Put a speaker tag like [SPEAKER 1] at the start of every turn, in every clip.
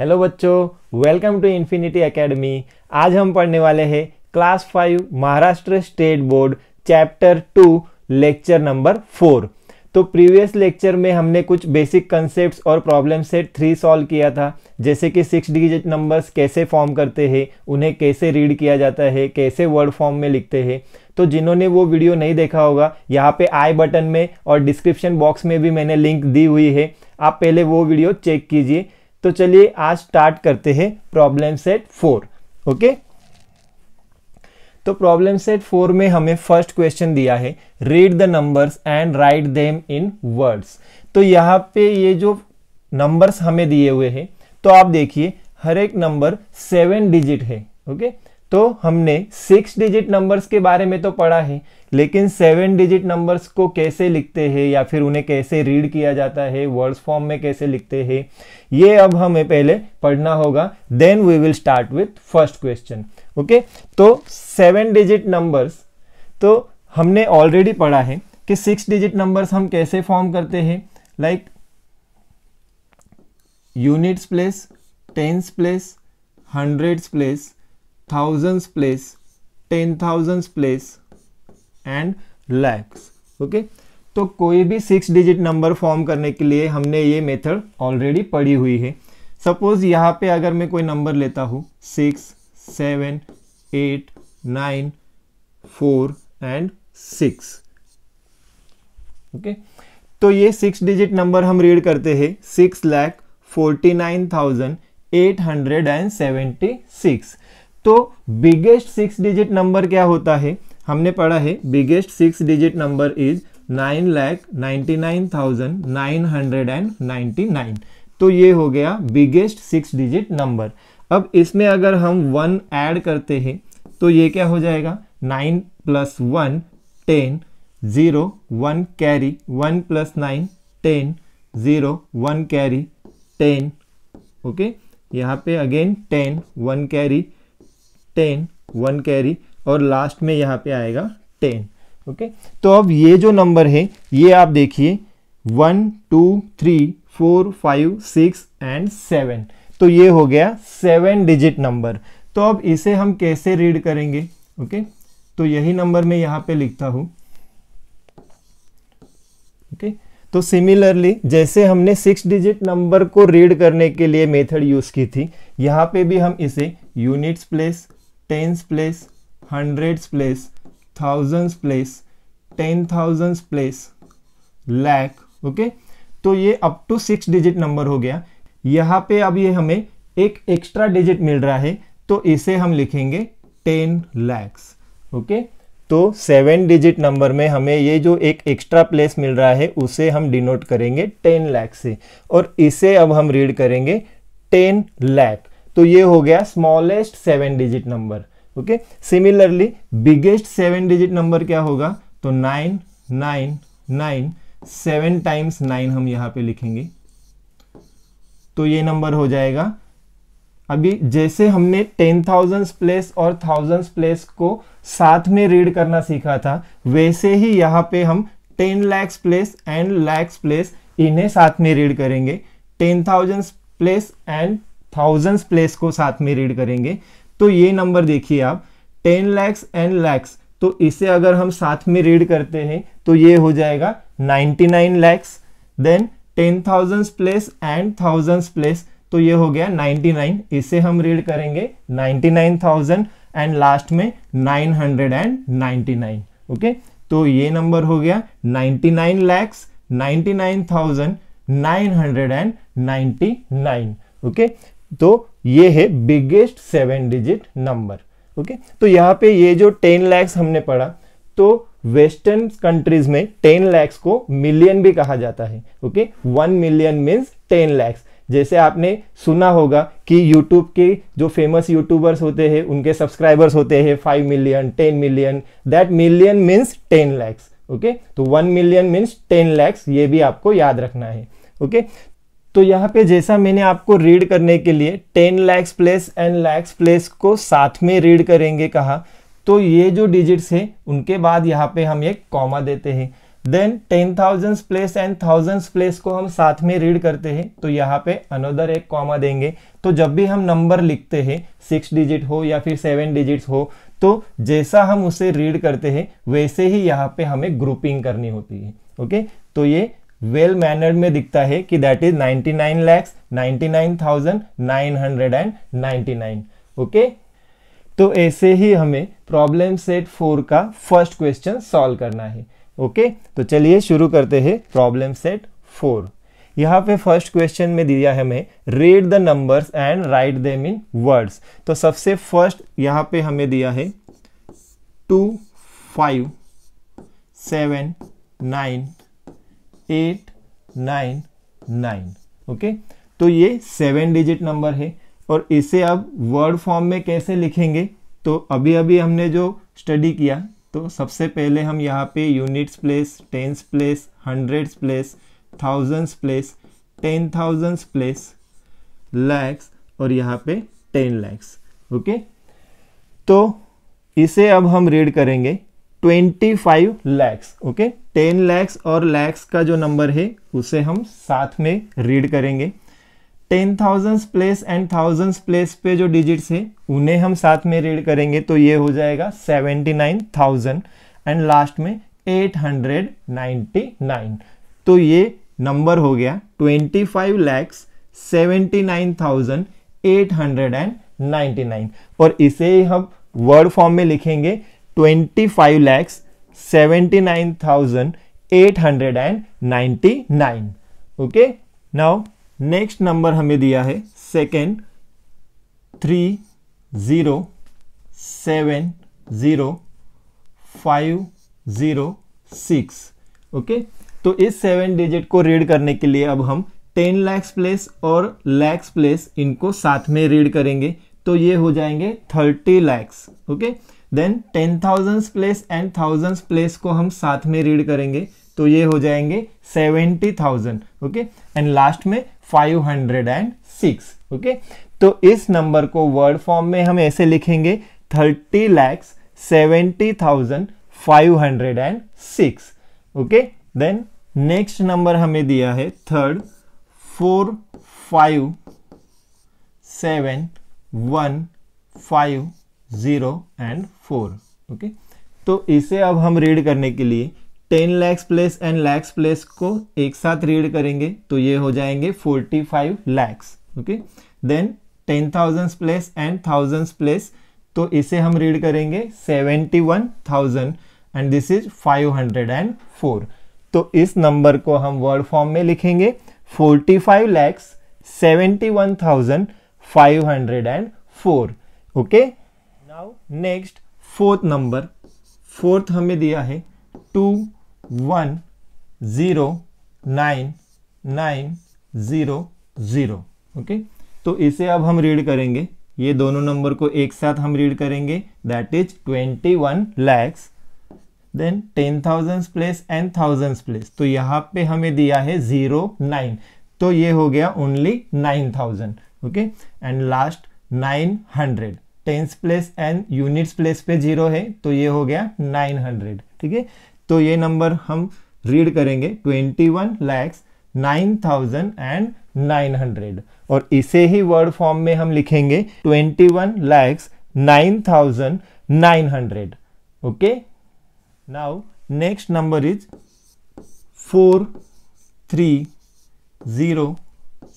[SPEAKER 1] Hello बच्चों welcome to infinity academy आज हम पढ़ने वाले हैं class five Maharashtra state board chapter two lecture number four तो प्रीवियस लेक्चर में हमने कुछ बेसिक कंसेप्ट और प्रॉब्लम सेट थ्री सॉल्व किया था जैसे कि सिक्स डिजिट नंबर्स कैसे फॉर्म करते हैं उन्हें कैसे रीड किया जाता है कैसे वर्ड फॉर्म में लिखते हैं तो जिन्होंने वो वीडियो नहीं देखा होगा यहाँ पे आई बटन में और डिस्क्रिप्शन बॉक्स में भी मैंने लिंक दी हुई है आप पहले वो वीडियो चेक कीजिए तो चलिए आज स्टार्ट करते हैं प्रॉब्लम सेट फोर ओके तो प्रॉब्लम सेट फोर में हमें फर्स्ट क्वेश्चन दिया है read the numbers and write them in words तो यहाँ पे ये जो नंबर्स हमें दिए हुए हैं तो आप देखिए हर एक नंबर सेवन डिजिट है ओके okay? तो हमने सिक्स डिजिट नंबर्स के बारे में तो पढ़ा है लेकिन सेवन डिजिट नंबर्स को कैसे लिखते हैं या फिर उन्हें कैसे रीड किया जाता है वर्ड्स फॉर्म में कैसे लिखते हैं ये अब हमें पहले पढ़ना होगा then we will start with first question okay तो सेवन डिजिट नंबर्स तो हमने ऑलरेडी पढ़ा है कि सिक्स डिजिट नंबर्स हम कैसे फॉर्म करते हैं like units place tens place hundreds place thousands place ten thousands place and lakhs okay तो कोई भी सिक्स डिजिट नंबर फॉर्म करने के लिए हमने ये मेथड ऑलरेडी पढ़ी हुई है सपोज यहाँ पे अगर मैं कोई नंबर लेता हूँ six seven eight nine four and six okay तो ये सिक्स डिजिट नंबर हम रीड करते हैं six lakh forty nine thousand eight hundred and seventy six तो बिगेस्ट सिक्स डिजिट नंबर क्या होता है हमने पढ़ा है biggest six digit number is nine lakh ninety nine thousand nine hundred and ninety nine तो ये हो गया बिगेस्ट सिक्स डिजिट नंबर अब इसमें अगर हम वन ऐड करते हैं तो ये क्या हो जाएगा nine plus one ten zero one carry one plus nine ten zero one carry ten okay यहाँ पे again ten one carry ten one carry और लास्ट में यहाँ पे आएगा टेन ओके तो अब ये जो नंबर है ये आप देखिए one two three four five six and seven तो ये हो गया सेवन डिजिट नंबर तो अब इसे हम कैसे रीड करेंगे ओके तो यही नंबर मैं यहाँ पे लिखता हूँ ओके तो सिमिलरली जैसे हमने सिक्स डिजिट नंबर को रीड करने के लिए मेथड यूज़ की थी यहाँ पे भी हम इसे units place tens place hundreds place thousands place ten thousands place lakh okay तो ये up to six digit number हो गया यहाँ पे अब ये हमें एक एक्स्ट्रा डिजिट मिल रहा है तो इसे हम लिखेंगे टेन लैक्स ओके तो सेवन डिजिट नंबर में हमें ये जो एक एक्स्ट्रा प्लेस मिल रहा है उसे हम डिनोट करेंगे टेन लैक्स से और इसे अब हम रीड करेंगे टेन लैख तो ये हो गया smallest seven digit number okay similarly biggest seven digit number क्या होगा तो nine nine nine seven times nine हम यहां पे लिखेंगे तो ये नंबर हो जाएगा अभी जैसे हमने टेन थाउजेंड्स प्लेस और थाउजेंड्स प्लेस को साथ में रीड करना सीखा था वैसे ही यहाँ पे हम ten lakhs place and lakhs place इन्हें साथ में रीड करेंगे ten thousands place and thousands place को साथ में रीड करेंगे तो ये नंबर देखिए आप टेन लैक्स एन लैक्स तो इसे अगर हम साथ में रीड करते हैं तो ये हो जाएगा ninety nine lakhs then ten thousands place and thousands place तो ये हो गया नाइन्टी नाइन इसे हम रीड करेंगे ninety nine thousand and last में nine hundred and ninety nine okay तो ये नंबर हो गया ninety nine lakhs ninety nine thousand nine hundred and ninety nine okay तो ये है biggest seven digit number okay तो यहाँ पे ये जो टेन लैक्स हमने पढ़ा तो वेस्टर्न कंट्रीज में टेन लैक्स को मिलियन भी कहा जाता है okay one million means ten lakhs जैसे आपने सुना होगा कि यूट्यूब के जो फेमस यूट्यूबर्स होते हैं उनके सब्सक्राइबर्स होते हैं five million ten million that million means ten lakhs okay तो one million means ten lakhs ये भी आपको याद रखना है ओके okay? तो यहाँ पे जैसा मैंने आपको रीड करने के लिए ten lakhs place and lakhs place को साथ में रीड करेंगे कहा तो ये जो डिजिट्स है उनके बाद यहाँ पे हम एक कॉमा देते हैं then ten thousand place and thousands place को हम साथ में रीड करते हैं तो यहाँ पे अनोदर एक कॉमा देंगे तो जब भी हम नंबर लिखते हैं सिक्स डिजिट हो या फिर सेवन डिजिट्स हो तो जैसा हम उसे रीड करते हैं वैसे ही यहाँ पे हमें ग्रुपिंग करनी होती है ओके तो ये वेल मैनर्ड में दिखता है कि दैट इज 99 लैक्स 99,999 ओके तो ऐसे ही हमें प्रॉब्लम सेट फोर का फर्स्ट क्वेश्चन सॉल्व करना है ओके तो चलिए शुरू करते हैं प्रॉब्लम सेट फोर यहाँ पे फर्स्ट क्वेश्चन में दिया है हमें read the numbers and write them in words तो सबसे फर्स्ट यहाँ पे हमें दिया है two five seven nine eight nine nine okay तो ये सेवन डिजिट नंबर है और इसे अब वर्ड फॉर्म में कैसे लिखेंगे तो अभी अभी हमने जो स्टडी किया तो सबसे पहले हम यहाँ पे units place tens place hundreds place thousands place ten thousands place lakhs और यहाँ पे टेन लैक्स ओके तो इसे अब हम रीड करेंगे twenty five lakhs okay ten lakhs और लैक्स का जो नंबर है उसे हम साथ में रीड करेंगे ten thousands place and thousands place पे जो डिजिट्स है उन्हें हम साथ में रीड करेंगे तो ये हो जाएगा seventy nine thousand and last में एट हंड्रेड नाइन्टी नाइन तो ये नंबर हो गया twenty five lakhs seventy nine thousand eight hundred and ninety nine और इसे हम वर्ड फॉर्म में लिखेंगे twenty five lakhs 79,899 okay now next number हमें दिया है second three zero seven zero five zero six okay तो इस सेवन डिजिट को रीड करने के लिए अब हम टेन लैक्स प्लेस और लैक्स प्लेस इनको साथ में रीड करेंगे तो ये हो जाएंगे thirty lakhs okay then ten thousands place and thousands place को हम साथ में रीड करेंगे तो ये हो जाएंगे seventy thousand okay and last में five hundred and six okay तो इस नंबर को वर्ड फॉर्म में हम ऐसे लिखेंगे thirty lakhs seventy thousand five hundred and six okay then next number हमें दिया है third four five seven one five zero and four okay तो इसे अब हम रीड करने के लिए ten lakhs place and lakhs place को एक साथ रीड करेंगे तो ये हो जाएंगे forty five lakhs okay then ten thousands place and thousands place तो इसे हम रीड करेंगे seventy one thousand and this is five hundred and four तो इस नंबर को हम वर्ड फॉर्म में लिखेंगे forty five lakhs seventy one thousand five hundred and four okay next fourth number fourth हमें दिया है two one zero nine nine zero zero okay तो इसे अब हम रीड करेंगे ये दोनों नंबर को एक साथ हम रीड करेंगे that is twenty one lakhs then ten thousand place and thousand place तो यहाँ पे हमें दिया है ज़ीरो नाइन तो ये हो गया only nine thousand okay and last nine hundred tens place and units place पे जीरो है तो ये हो गया नाइन हंड्रेड ठीक है तो ये नंबर हम रीड करेंगे twenty one lakhs nine thousand and nine hundred और इसे ही वर्ड फॉर्म में हम लिखेंगे twenty one lakhs nine thousand nine hundred okay now next number is four three zero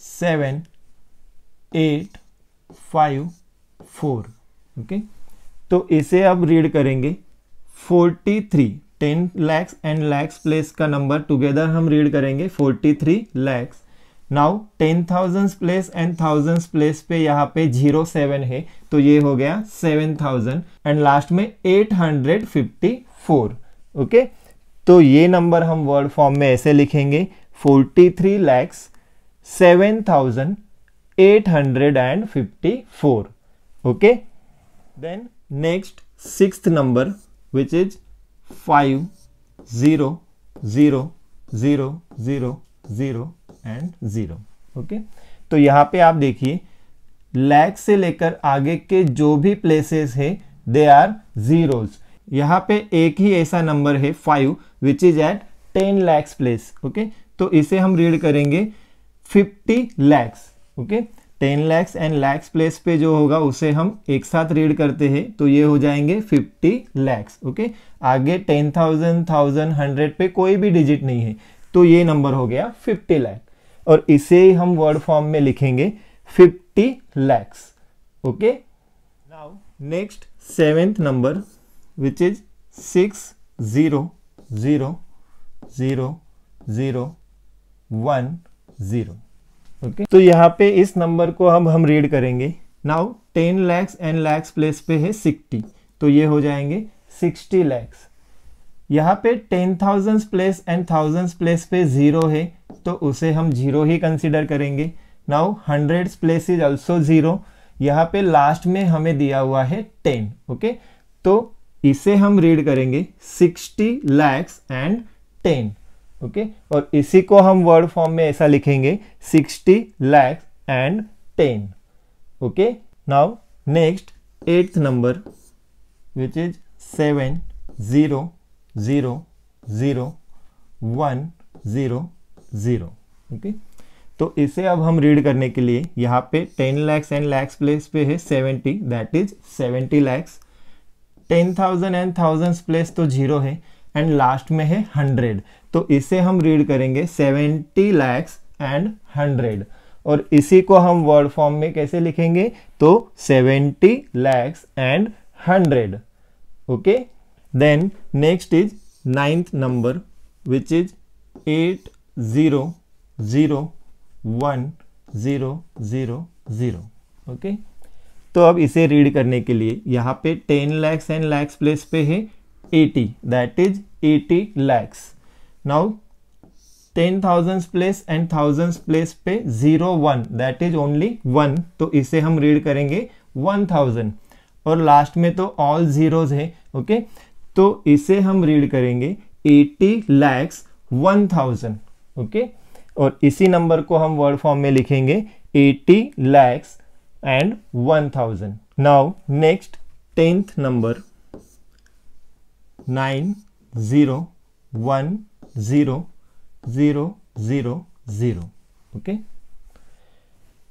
[SPEAKER 1] seven eight five four okay तो इसे अब रीड करेंगे 43 ten lakhs and lakhs place का नंबर टुगेदर हम रीड करेंगे 43 lakhs now ten thousands place and thousands place पे यहाँ पे जीरो सेवन है तो ये हो गया सेवन थाउजेंड एंड लास्ट में eight hundred fifty four okay तो ये नंबर हम वर्ड फॉर्म में ऐसे लिखेंगे forty three lakhs seven thousand eight hundred and fifty four okay then next sixth number which is 5 0 0 0 0 0 and 0 okay तो यहां पे आप देखिए लैग से लेकर आगे के जो भी प्लेसेस है दे आर जीरोज यहां पे एक ही ऐसा नंबर है five which is eight ten lakhs place okay तो इसे हम रीड करेंगे fifty lakhs okay ten lakhs and lakhs place पे जो होगा उसे हम एक साथ रीड करते हैं तो ये हो जाएंगे फिफ्टी लैक्स ओके आगे टेन थाउजेंड थाउजेंड हंड्रेड पे कोई भी डिजिट नहीं है तो ये नंबर हो गया फिफ्टी लैख और इसे हम वर्ड फॉर्म में लिखेंगे fifty lakhs okay now next seventh number which is six zero zero zero zero one zero okay तो यहाँ पे इस नंबर को हम हम रीड करेंगे now ten lakhs and lakhs place पे है सिक्सटी तो ये हो जाएंगे सिक्सटी लैक्स यहाँ पे ten thousands place and thousands place पे ज़ीरो है तो उसे हम ज़ीरो ही कंसिडर करेंगे now hundred place is also zero यहाँ पे लास्ट में हमें दिया हुआ है टेन ओके okay? तो इसे हम रीड करेंगे sixty lakhs and ten okay okay? और इसी को हम वर्ड फॉर्म में ऐसा लिखेंगे sixty lakhs and ten okay now next eighth number which is seven zero zero zero one zero zero okay तो इसे अब हम रीड करने के लिए यहाँ पे ten lakhs and lakhs place पे है seventy that is seventy lakhs ten thousand and thousands place तो जीरो है एंड लास्ट में है हंड्रेड तो इसे हम रीड करेंगे सेवेंटी लैक्स एंड हंड्रेड और इसी को हम वर्ड फॉर्म में कैसे लिखेंगे तो seventy lakhs and hundred okay then next is ninth number which is eight zero zero one zero zero zero okay तो अब इसे रीड करने के लिए यहाँ पे ten lakhs and lakhs place पे है 80 that is 80 lakhs now ten thousand place and thousand place पे zero one that is only one तो इसे हम रीड करेंगे वन थाउजेंड और लास्ट में तो ऑल जीरोज है ओके okay? तो इसे हम रीड करेंगे eighty lakhs one thousand okay और इसी नंबर को हम वर्ड फॉर्म में लिखेंगे eighty lakhs and one thousand now next tenth number nine zero one zero zero zero zero okay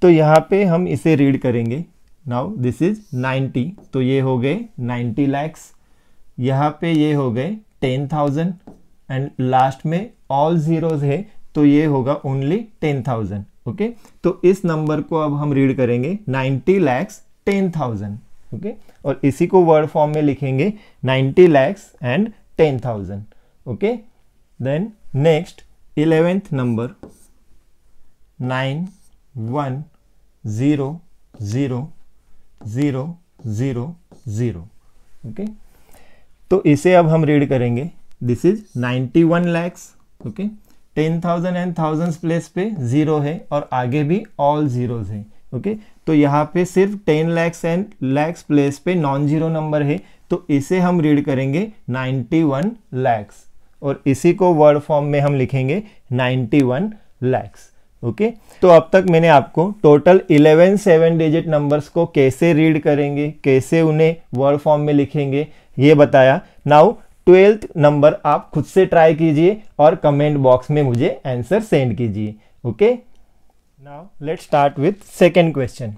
[SPEAKER 1] तो यहाँ पे हम इसे रीड करेंगे नाउ दिस इज़ नाइन्टी तो ये हो गए नाइन्टी लैक्स यहाँ पे ये हो गए टेन थाउजेंड एंड लास्ट में ऑल ज़ीरोज़ है तो ये होगा ओनली टेन थाउजेंड ओके तो इस नंबर को अब हम रीड करेंगे ninety lakhs ten thousand okay और इसी को वर्ड फॉर्म में लिखेंगे ninety lakhs and ten thousand okay then next eleventh number nine one zero zero zero zero zero okay तो इसे अब हम रीड करेंगे this is ninety one lakhs okay ten thousand and thousand place पे ज़ीरो है और आगे भी ऑल ज़ीरोज़ हैं ओके तो यहाँ पे सिर्फ ten lakhs and lakhs place पे नॉन जीरो नंबर है तो इसे हम रीड करेंगे नाइन्टी वन लैक्स और इसी को वर्ड फॉर्म में हम लिखेंगे नाइन्टी वन लैक्स ओके तो अब तक मैंने आपको total eleven seven digit numbers को कैसे रीड करेंगे कैसे उन्हें वर्ड फॉर्म में लिखेंगे ये बताया नाउ ट्वेल्थ नंबर आप खुद से ट्राई कीजिए और कमेंट बॉक्स में मुझे आंसर सेंड कीजिए okay okay? Now let start with second question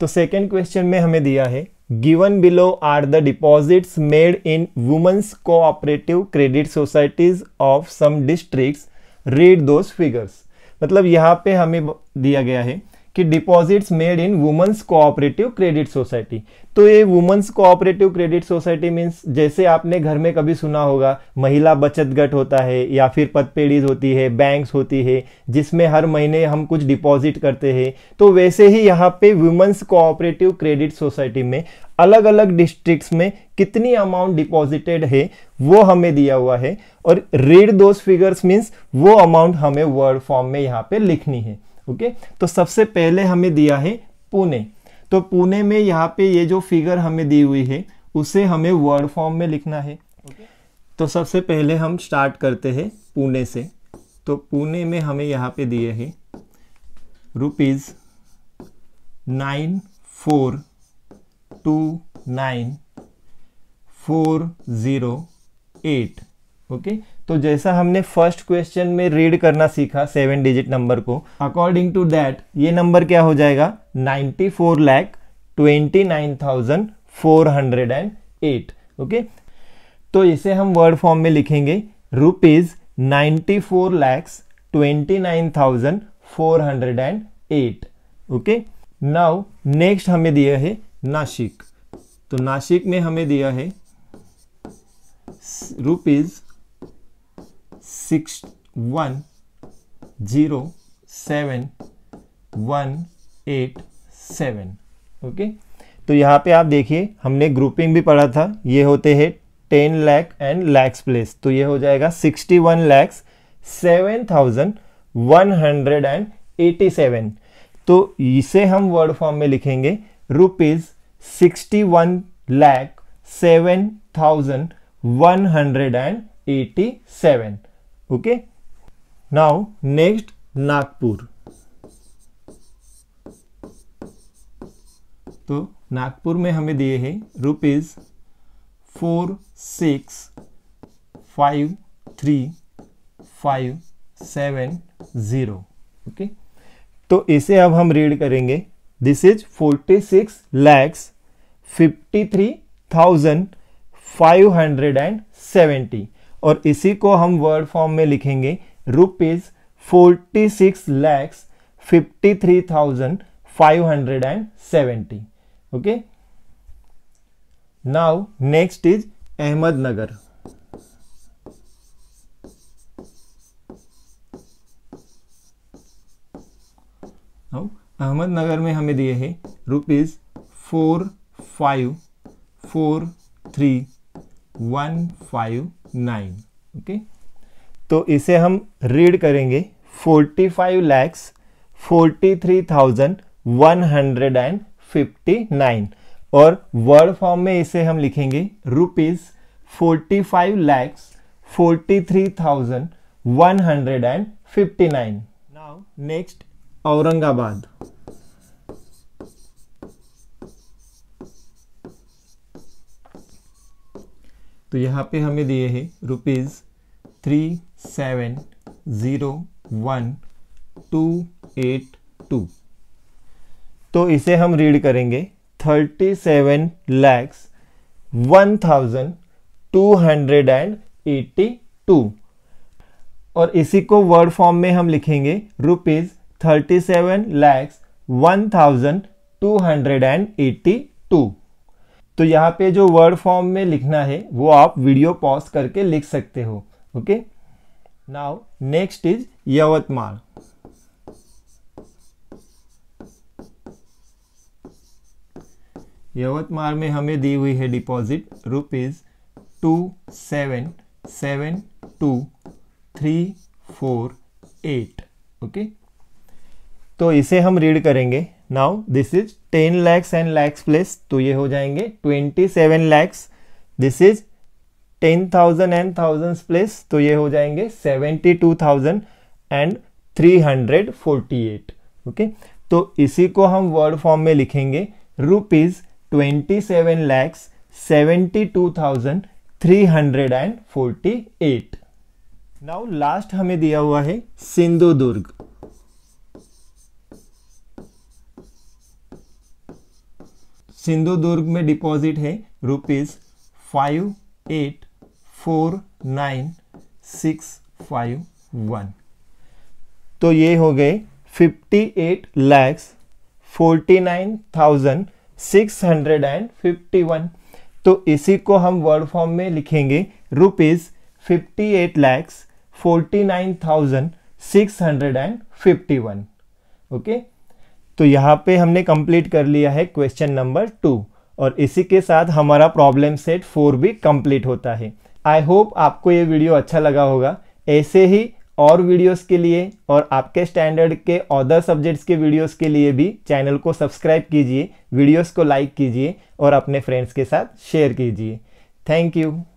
[SPEAKER 1] तो सेकेंड क्वेश्चन में हमें दिया है given below are the deposits made in women's cooperative credit societies of some district read those figures मतलब यहाँ पे हमें दिया गया है कि deposits made in women's cooperative credit society तो ये women's cooperative credit society means जैसे आपने घर में कभी सुना होगा महिला बचत गट होता है या फिर पतपेड़ीज होती है बैंक्स होती है जिसमें हर महीने हम कुछ डिपॉजिट करते हैं तो वैसे ही यहाँ पे वुमेन्स कोऑपरेटिव क्रेडिट सोसाइटी में अलग अलग डिस्ट्रिक्ट्स में कितनी अमाउंट डिपॉजिटेड है वो हमें दिया हुआ है और रीड दोज फिगर्स मीन्स वो अमाउंट हमें वर्ड फॉर्म में यहाँ पे लिखनी है ओके तो सबसे पहले हमें दिया है पुणे तो पुणे में यहाँ पे ये जो फिगर हमें दी हुई है उसे हमें वर्ड फॉर्म में लिखना है तो सबसे पहले हम स्टार्ट करते हैं पुणे से तो पुणे में हमें यहाँ पे दिए हैं rupees nine four two nine four zero eight okay तो जैसा हमने फर्स्ट क्वेश्चन में रीड करना सीखा सेवन डिजिट नंबर को अकॉर्डिंग टू दैट ये नंबर क्या हो जाएगा ninety four lakh twenty nine thousand four hundred and eight okay तो इसे हम वर्ड फॉर्म में लिखेंगे rupees ninety four lakhs twenty nine thousand four hundred and eight okay now next हमें दिया है नासिक तो नासिक में हमें दिया है rupees six one zero seven one eight seven okay तो यहाँ पे आप देखिए हमने ग्रुपिंग भी पढ़ा था ये होते हैं ten lakh and lakhs place तो ये हो जाएगा sixty one lakhs seven thousand one hundred and eighty seven तो इसे हम वर्ड फॉर्म में लिखेंगे rupees sixty one lakh seven thousand one hundred and eighty seven okay now next Nagpur तो नागपुर में हमें दिए हैं rupees four six five three five seven zero okay तो इसे अब हम रीड करेंगे this is forty six lakhs fifty three thousand five hundred and seventy और इसी को हम वर्ड फॉर्म में लिखेंगे rupees forty six lakhs fifty three thousand five hundred and seventy okay now next is Ahmednagar Ahmednagar में हमें दिए हैं rupees four five four three one five nine okay तो इसे हम रीड करेंगे forty five lakhs forty three thousand one hundred and fifty nine और word form में इसे हम लिखेंगे rupees forty five lakhs forty three thousand one hundred and fifty nine now next Aurangabad तो यहाँ पे हमें दिए हैं rupees three seven zero one two eight two तो इसे हम रीड करेंगे thirty seven lakhs one thousand two hundred and eighty two और इसी को वर्ड फॉर्म में हम लिखेंगे rupees thirty seven lakhs one thousand two hundred and eighty two तो यहाँ पे जो वर्ड फॉर्म में लिखना है वो आप वीडियो पॉज करके लिख सकते हो okay now next is Yavatmal Yavatmal में हमें दी हुई है deposit rupees two seven seven two three four eight okay तो इसे हम रीड करेंगे now this is ten lakhs and lakhs place तो ये हो जाएंगे twenty seven lakhs this is ten thousand and thousand place तो ये हो जाएंगे seventy two thousand and three hundred forty eight okay तो इसी को हम वर्ड फॉर्म में लिखेंगे rupees twenty seven lakhs seventy two thousand three hundred and forty eight now last हमें दिया हुआ है सिंधुदुर्ग सिंधुदुर्ग में डिपॉजिट है rupees five eight four nine six five one तो ये हो गए fifty eight lakhs forty nine thousand six hundred and fifty one तो इसी को हम वर्ड फॉर्म में लिखेंगे rupees fifty eight lakhs forty nine thousand six hundred and fifty one okay तो यहाँ पे हमने कंप्लीट कर लिया है क्वेश्चन नंबर टू और इसी के साथ हमारा प्रॉब्लम सेट फोर भी कंप्लीट होता है आई होप आपको ये वीडियो अच्छा लगा होगा ऐसे ही और वीडियोस के लिए और आपके स्टैंडर्ड के अदर सब्जेक्ट्स के वीडियोस के लिए भी चैनल को सब्सक्राइब कीजिए वीडियोस को लाइक कीजिए और अपने फ्रेंड्स के साथ शेयर कीजिए थैंक यू